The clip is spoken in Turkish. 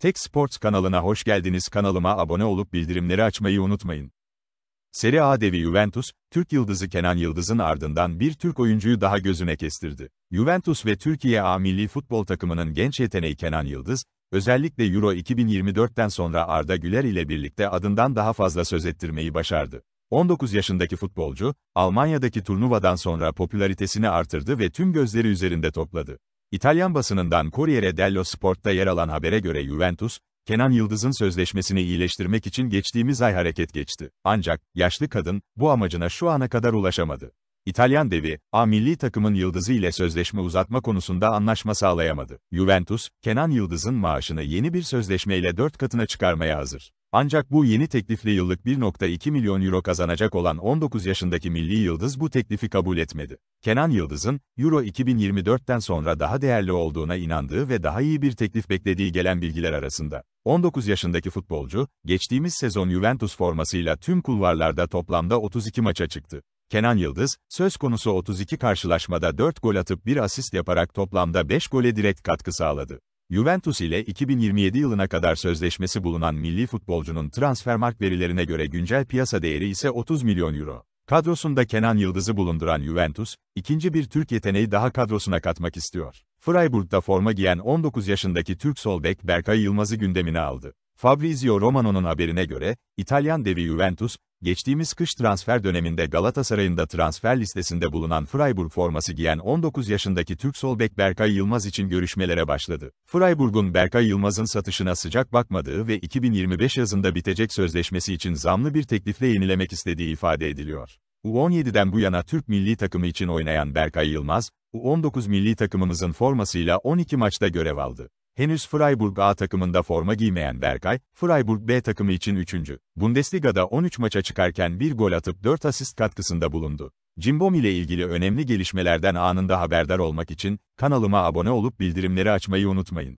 Tek Sports kanalına hoş geldiniz. Kanalıma abone olup bildirimleri açmayı unutmayın. Serie A devi Juventus, Türk yıldızı Kenan Yıldız'ın ardından bir Türk oyuncuyu daha gözüne kestirdi. Juventus ve Türkiye A milli futbol takımının genç yeteneği Kenan Yıldız, özellikle Euro 2024'ten sonra Arda Güler ile birlikte adından daha fazla söz ettirmeyi başardı. 19 yaşındaki futbolcu, Almanya'daki turnuvadan sonra popülaritesini artırdı ve tüm gözleri üzerinde topladı. İtalyan basınından Corriere dello Sport'ta yer alan habere göre Juventus, Kenan Yıldız'ın sözleşmesini iyileştirmek için geçtiğimiz ay hareket geçti. Ancak, yaşlı kadın, bu amacına şu ana kadar ulaşamadı. İtalyan devi, A milli takımın Yıldız'ı ile sözleşme uzatma konusunda anlaşma sağlayamadı. Juventus, Kenan Yıldız'ın maaşını yeni bir sözleşmeyle dört katına çıkarmaya hazır. Ancak bu yeni teklifle yıllık 1.2 milyon euro kazanacak olan 19 yaşındaki milli yıldız bu teklifi kabul etmedi. Kenan Yıldız'ın, Euro 2024'ten sonra daha değerli olduğuna inandığı ve daha iyi bir teklif beklediği gelen bilgiler arasında. 19 yaşındaki futbolcu, geçtiğimiz sezon Juventus formasıyla tüm kulvarlarda toplamda 32 maça çıktı. Kenan Yıldız, söz konusu 32 karşılaşmada 4 gol atıp 1 asist yaparak toplamda 5 gole direkt katkı sağladı. Juventus ile 2027 yılına kadar sözleşmesi bulunan milli futbolcunun transfermark verilerine göre güncel piyasa değeri ise 30 milyon euro. Kadrosunda Kenan Yıldız'ı bulunduran Juventus, ikinci bir Türk yeteneği daha kadrosuna katmak istiyor. Freiburg'da forma giyen 19 yaşındaki Türk sol bek Berkay Yılmaz'ı gündemine aldı. Fabrizio Romano'nun haberine göre, İtalyan devi Juventus, geçtiğimiz kış transfer döneminde Galatasaray'ın da transfer listesinde bulunan Freiburg forması giyen 19 yaşındaki Türk sol bek Berkay Yılmaz için görüşmelere başladı. Freiburg'un Berkay Yılmaz'ın satışına sıcak bakmadığı ve 2025 yazında bitecek sözleşmesi için zamlı bir teklifle yenilemek istediği ifade ediliyor. U17'den bu yana Türk milli takımı için oynayan Berkay Yılmaz, U19 milli takımımızın formasıyla 12 maçta görev aldı. Henüz Freiburg A takımında forma giymeyen Berkay, Freiburg B takımı için 3. Bundesliga'da 13 maça çıkarken bir gol atıp 4 asist katkısında bulundu. Cimbom ile ilgili önemli gelişmelerden anında haberdar olmak için kanalıma abone olup bildirimleri açmayı unutmayın.